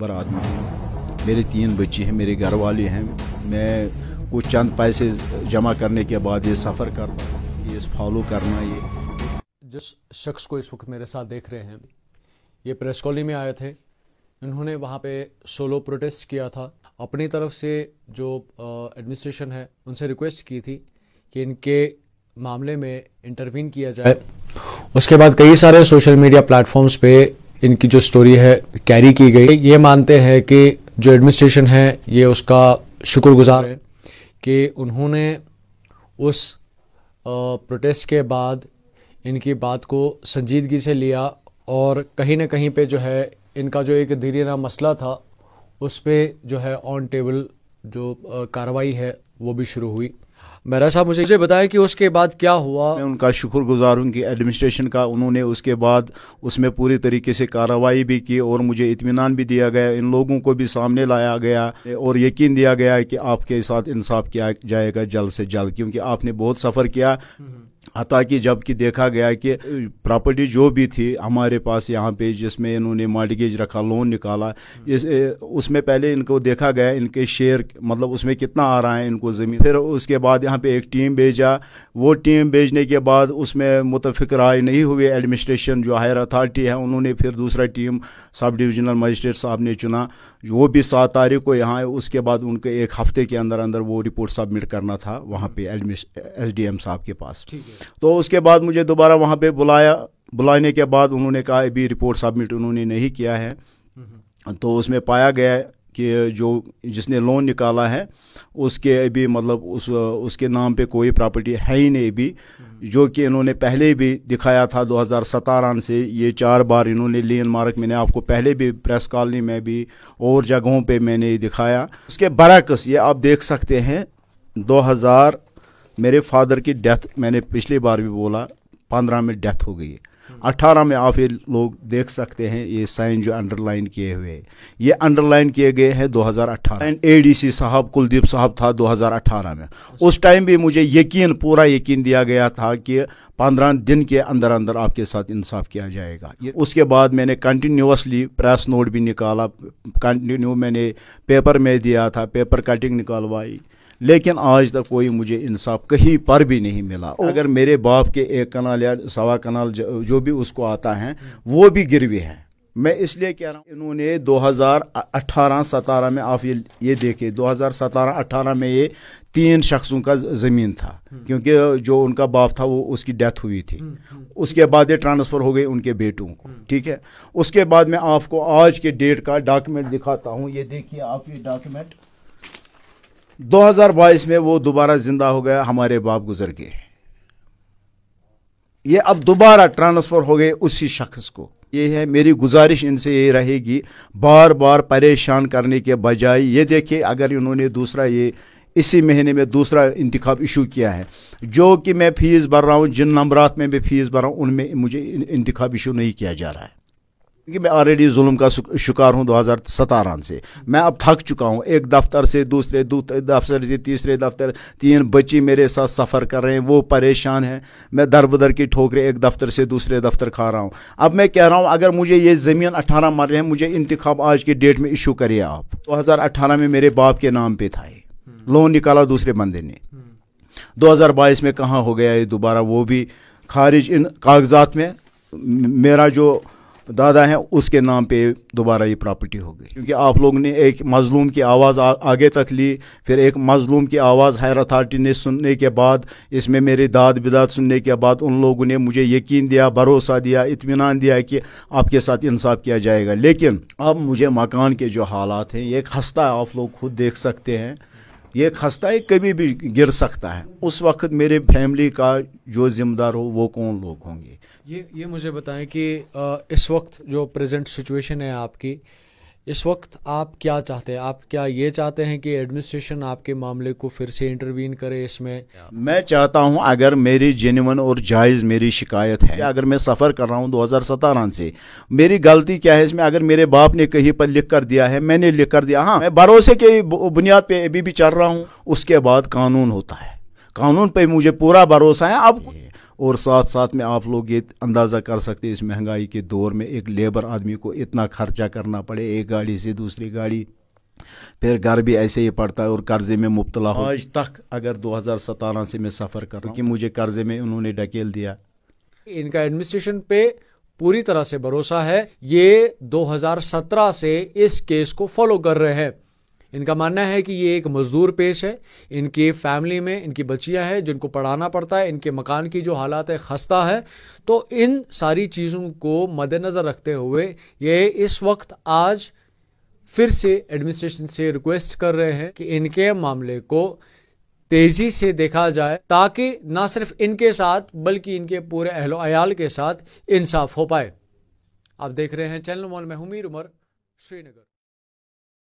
बर आदमी हूँ मेरे तीन बच्चे हैं मेरे घर वाले हैं मैं कुछ चंद पैसे जमा करने के बाद ये सफ़र करता ये फॉलो करना ये जिस शख्स को इस वक्त मेरे साथ देख रहे हैं ये प्रेस कॉलोनी में आए थे इन्होंने वहाँ पे सोलो प्रोटेस्ट किया था अपनी तरफ से जो एडमिनिस्ट्रेशन है उनसे रिक्वेस्ट की थी कि इनके मामले में इंटरवीन किया जाए उसके बाद कई सारे सोशल मीडिया प्लेटफॉर्म्स पे इनकी जो स्टोरी है कैरी की गई ये मानते हैं कि जो एडमिनिस्ट्रेशन है ये उसका शुक्रगुजार है कि उन्होंने उस प्रोटेस्ट के बाद इनकी बात को संजीदगी से लिया और कहीं ना कहीं पे जो है इनका जो एक धीरे ना मसला था उस पर जो है ऑन टेबल जो कार्रवाई है वो भी शुरू हुई मेरा साहब मुझे बताया कि उसके बाद क्या हुआ मैं उनका शुक्र गुजार हूँ कि एडमिनिस्ट्रेशन का उन्होंने उसके बाद उसमें पूरी तरीके से कार्रवाई भी की और मुझे इतमान भी दिया गया इन लोगों को भी सामने लाया गया और यकीन दिया गया कि आपके साथ इंसाफ किया जाएगा जल्द से जल्द क्योंकि आपने बहुत सफ़र किया हता कि जबकि देखा गया कि प्रॉपर्टी जो भी थी हमारे पास यहाँ पे जिसमें इन्होंने मार्डगेज रखा लोन निकाला इस उसमें पहले इनको देखा गया इनके शेयर मतलब उसमें कितना आ रहा है इनको ज़मीन फिर उसके बाद बाद यहाँ पे एक टीम भेजा वो टीम भेजने के बाद उसमें मुतफिक राय नहीं हुए एडमिनिस्ट्रेशन जो हायर अथॉरिटी है उन्होंने फिर दूसरा टीम सब डिविजनल मजिस्ट्रेट साहब ने चुना वो भी सात तारीख को यहाँ उसके बाद उनके एक हफ्ते के अंदर अंदर वो रिपोर्ट सबमिट करना था वहाँ पे एस डी साहब के पास तो उसके बाद मुझे दोबारा वहाँ पर बुलाया बुलाने के बाद उन्होंने कहा अभी रिपोर्ट सबमिट उन्होंने नहीं किया है हम्म। तो उसमें पाया गया कि जो जिसने लोन निकाला है उसके अभी मतलब उस उसके नाम पे कोई प्रॉपर्टी है ही नहीं अभी हम्म। जो कि इन्होंने पहले भी दिखाया था दो हज़ार से ये चार बार इन्होंने लेन मार्क मैंने आपको पहले भी प्रेस कॉलोनी में भी और जगहों पे मैंने दिखाया उसके बरक्स ये आप देख सकते हैं 2000 मेरे फादर की डेथ मैंने पिछली बार भी बोला पंद्रह में डेथ हो गई अठारह में आप ये लोग देख सकते हैं ये साइन जो अंडरलाइन किए हुए ये अंडरलाइन किए गए हैं 2018 एंड एडीसी साहब कुलदीप साहब था 2018 में उस टाइम भी मुझे यकीन पूरा यकीन दिया गया था कि पंद्रह दिन के अंदर अंदर आपके साथ इंसाफ किया जाएगा उसके बाद मैंने कंटिन्यूसली प्रेस नोट भी निकाला कंटिन्यू मैंने पेपर में दिया था पेपर कटिंग निकालवाई लेकिन आज तक कोई मुझे इंसाफ कहीं पर भी नहीं मिला अगर मेरे बाप के एक कनाल या सवा कनाल जो भी उसको आता है वो भी गिरवी है मैं इसलिए कह रहा हूँ इन्होंने 2018-17 में आप ये ये देखे 2017-18 में ये तीन शख्सों का ज़मीन था हम्म। क्योंकि जो उनका बाप था वो उसकी डेथ हुई थी हम्म, हम्म। उसके बाद ये ट्रांसफ़र हो गई उनके बेटों को ठीक है उसके बाद मैं आपको आज के डेट का डॉक्यूमेंट दिखाता हूँ ये देखिए आप ये डॉक्यूमेंट 2022 में वो दोबारा जिंदा हो गया हमारे बाप गुजर गए ये अब दोबारा ट्रांसफर हो गए उसी शख्स को ये है मेरी गुजारिश इनसे ये रहेगी बार बार परेशान करने के बजाय ये देखिए अगर इन्होंने दूसरा ये इसी महीने में दूसरा इंतखब इशू किया है जो कि मैं फ़ीस भर रहा हूँ जिन नंबरात में मैं फ़ीस भर रहा हूँ उनमें मुझे इंतखब इशू नहीं किया जा रहा है क्योंकि मैं ऑलरेडी जुल्म का शिकार हूँ दो हज़ार सतारह से मैं अब थक चुका हूँ एक दफ्तर से दूसरे दफ्तर से तीसरे दफ्तर तीन बच्ची मेरे साथ सफ़र कर रहे हैं वो परेशान है मैं दर बदर की ठोकरें एक दफ्तर से दूसरे दफ्तर खा रहा हूँ अब मैं कह रहा हूँ अगर मुझे ये ज़मीन अठारह मर रहे हैं मुझे इंतखब आज की डेट में इशू करिए आप दो हज़ार अठारह में मेरे बाप के नाम पर था हम्म। लोन निकाला दूसरे बंदे ने हम्म। दो हज़ार बाईस में कहाँ हो गया ये दोबारा वो भी खारिज इन कागजात में मेरा जो दादा हैं उसके नाम पे दोबारा ये प्रॉपर्टी हो गई क्योंकि आप लोग ने एक मजलूम की आवाज़ आगे तक ली फिर एक मजलूम की आवाज़ हायर अथॉरिटी ने सुनने के बाद इसमें मेरे दाद बिदाद सुनने के बाद उन लोगों ने मुझे यकीन दिया भरोसा दिया इतमान दिया कि आपके साथ इंसाफ किया जाएगा लेकिन अब मुझे मकान के जो हालात हैं ये खस्ता आप लोग खुद देख सकते हैं ये खस्ता है कभी भी गिर सकता है उस वक्त मेरे फैमिली का जो जिम्मेदार हो वो कौन लोग होंगे ये ये मुझे बताएं कि इस वक्त जो प्रेजेंट सिचुएशन है आपकी इस वक्त आप क्या चाहते हैं आप क्या ये चाहते हैं कि एडमिनिस्ट्रेशन आपके मामले को फिर से इंटरवीन करे इसमें मैं चाहता हूं अगर मेरी जेन्यून और जायज़ मेरी शिकायत है अगर मैं सफ़र कर रहा हूं दो हज़ार से मेरी गलती क्या है इसमें अगर मेरे बाप ने कहीं पर लिख कर दिया है मैंने लिख कर दिया हाँ मैं भरोसे के बुनियाद पर अभी भी चल रहा हूँ उसके बाद कानून होता है कानून पर मुझे पूरा भरोसा है अब और साथ साथ में आप लोग ये अंदाज़ा कर सकते हैं इस महंगाई के दौर में एक लेबर आदमी को इतना खर्चा करना पड़े एक गाड़ी से दूसरी गाड़ी फिर घर भी ऐसे ही पड़ता है और कर्जे में मुबतला हो आज तक अगर दो हज़ार सतारह से मैं सफ़र कर रहा हूँ कि हाँ। मुझे कर्जे में उन्होंने ढकेल दिया इनका एडमिनिस्ट्रेशन पे पूरी तरह से भरोसा है ये 2017 से इस केस को फॉलो कर रहे हैं इनका मानना है कि ये एक मजदूर पेश है इनकी फैमिली में इनकी बच्चियां हैं जिनको पढ़ाना पड़ता है इनके मकान की जो हालात है खस्ता है तो इन सारी चीज़ों को मद्देनज़र रखते हुए ये इस वक्त आज फिर से एडमिनिस्ट्रेशन से रिक्वेस्ट कर रहे हैं कि इनके मामले को तेज़ी से देखा जाए ताकि ना सिर्फ इनके साथ बल्कि इनके पूरे अहलो अयाल के साथ इंसाफ हो पाए आप देख रहे हैं चैनल मॉल में हमीर उमर श्रीनगर